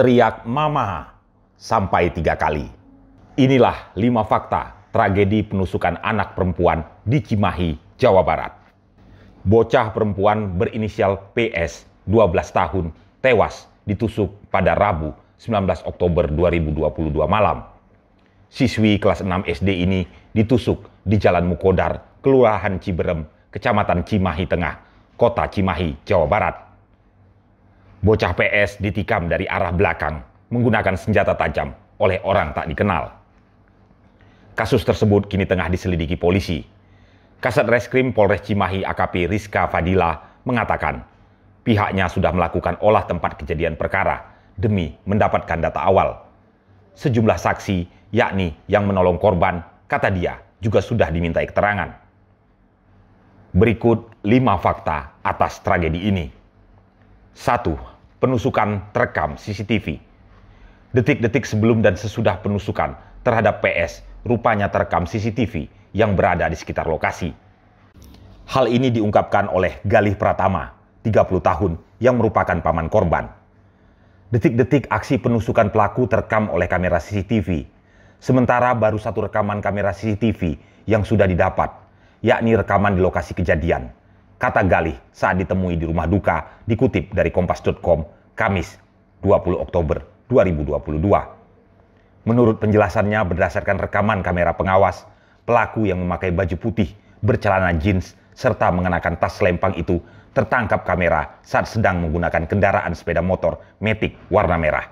teriak mama sampai tiga kali. Inilah lima fakta tragedi penusukan anak perempuan di Cimahi, Jawa Barat. Bocah perempuan berinisial PS, 12 tahun, tewas ditusuk pada Rabu 19 Oktober 2022 malam. Siswi kelas 6 SD ini ditusuk di Jalan Mukodar, Kelurahan Ciberem, Kecamatan Cimahi Tengah, Kota Cimahi, Jawa Barat bocah PS ditikam dari arah belakang menggunakan senjata tajam oleh orang tak dikenal. Kasus tersebut kini tengah diselidiki polisi. Kasat Reskrim Polres Cimahi AKP Rizka Fadila mengatakan pihaknya sudah melakukan olah tempat kejadian perkara demi mendapatkan data awal. Sejumlah saksi, yakni yang menolong korban, kata dia, juga sudah diminta keterangan. Berikut lima fakta atas tragedi ini. Satu, penusukan terekam CCTV. Detik-detik sebelum dan sesudah penusukan terhadap PS rupanya terekam CCTV yang berada di sekitar lokasi. Hal ini diungkapkan oleh Galih Pratama, 30 tahun, yang merupakan paman korban. Detik-detik aksi penusukan pelaku terekam oleh kamera CCTV. Sementara baru satu rekaman kamera CCTV yang sudah didapat, yakni rekaman di lokasi kejadian kata Galih saat ditemui di rumah duka, dikutip dari kompas.com, Kamis 20 Oktober 2022. Menurut penjelasannya berdasarkan rekaman kamera pengawas, pelaku yang memakai baju putih, bercelana jeans, serta mengenakan tas lempang itu tertangkap kamera saat sedang menggunakan kendaraan sepeda motor Matic warna merah.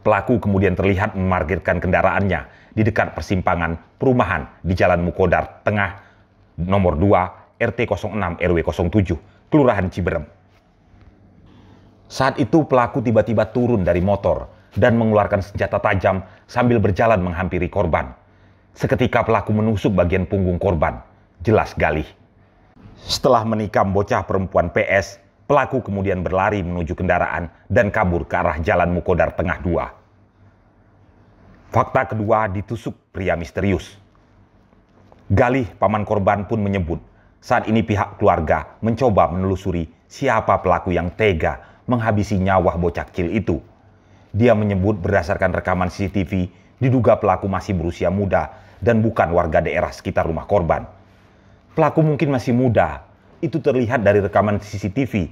Pelaku kemudian terlihat memarkirkan kendaraannya di dekat persimpangan perumahan di Jalan Mukodar Tengah nomor 2 RT 06 RW 07, Kelurahan Ciberem. Saat itu pelaku tiba-tiba turun dari motor dan mengeluarkan senjata tajam sambil berjalan menghampiri korban. Seketika pelaku menusuk bagian punggung korban, jelas galih. Setelah menikam bocah perempuan PS, pelaku kemudian berlari menuju kendaraan dan kabur ke arah Jalan Mukodar Tengah 2. Fakta kedua ditusuk pria misterius. Galih, paman korban pun menyebut saat ini pihak keluarga mencoba menelusuri siapa pelaku yang tega menghabisi nyawa bocah kecil itu. Dia menyebut berdasarkan rekaman CCTV, diduga pelaku masih berusia muda dan bukan warga daerah sekitar rumah korban. Pelaku mungkin masih muda, itu terlihat dari rekaman CCTV.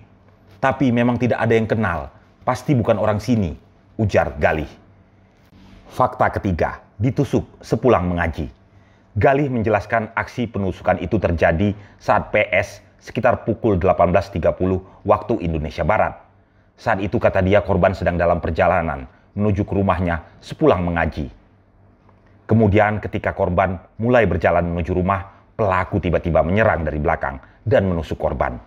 Tapi memang tidak ada yang kenal, pasti bukan orang sini, ujar Galih. Fakta ketiga, ditusuk sepulang mengaji. Galih menjelaskan aksi penusukan itu terjadi saat PS sekitar pukul 18.30 waktu Indonesia Barat. Saat itu kata dia korban sedang dalam perjalanan menuju ke rumahnya sepulang mengaji. Kemudian ketika korban mulai berjalan menuju rumah, pelaku tiba-tiba menyerang dari belakang dan menusuk korban.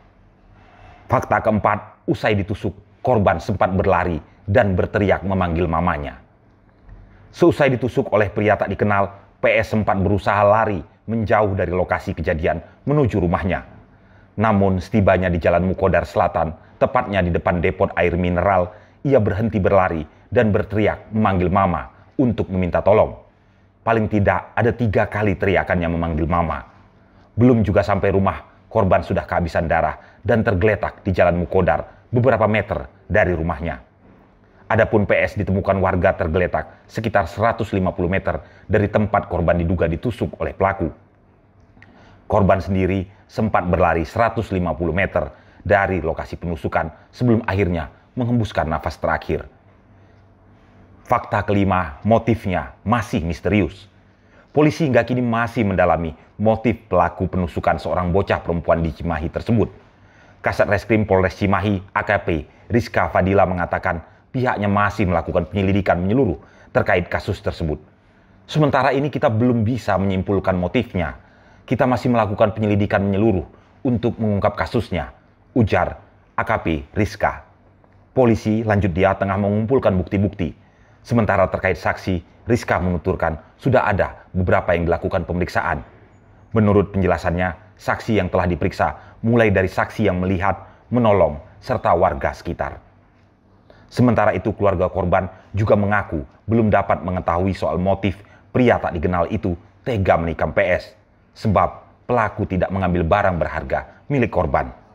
Fakta keempat, usai ditusuk, korban sempat berlari dan berteriak memanggil mamanya. Seusai ditusuk oleh pria tak dikenal, PS sempat berusaha lari menjauh dari lokasi kejadian menuju rumahnya. Namun setibanya di Jalan Mukodar Selatan, tepatnya di depan depot air mineral, ia berhenti berlari dan berteriak memanggil mama untuk meminta tolong. Paling tidak ada tiga kali teriakannya memanggil mama. Belum juga sampai rumah, korban sudah kehabisan darah dan tergeletak di Jalan Mukodar beberapa meter dari rumahnya. Adapun PS ditemukan warga tergeletak sekitar 150 meter dari tempat korban diduga ditusuk oleh pelaku. Korban sendiri sempat berlari 150 meter dari lokasi penusukan sebelum akhirnya menghembuskan nafas terakhir. Fakta kelima, motifnya masih misterius. Polisi hingga kini masih mendalami motif pelaku penusukan seorang bocah perempuan di Cimahi tersebut. Kasat Reskrim Polres Cimahi AKP Rizka Fadila mengatakan pihaknya masih melakukan penyelidikan menyeluruh terkait kasus tersebut. Sementara ini kita belum bisa menyimpulkan motifnya. Kita masih melakukan penyelidikan menyeluruh untuk mengungkap kasusnya, ujar AKP Rizka. Polisi lanjut dia tengah mengumpulkan bukti-bukti. Sementara terkait saksi, Rizka menuturkan sudah ada beberapa yang dilakukan pemeriksaan. Menurut penjelasannya, saksi yang telah diperiksa mulai dari saksi yang melihat, menolong, serta warga sekitar. Sementara itu keluarga korban juga mengaku belum dapat mengetahui soal motif pria tak dikenal itu tega menikam PS. Sebab pelaku tidak mengambil barang berharga milik korban.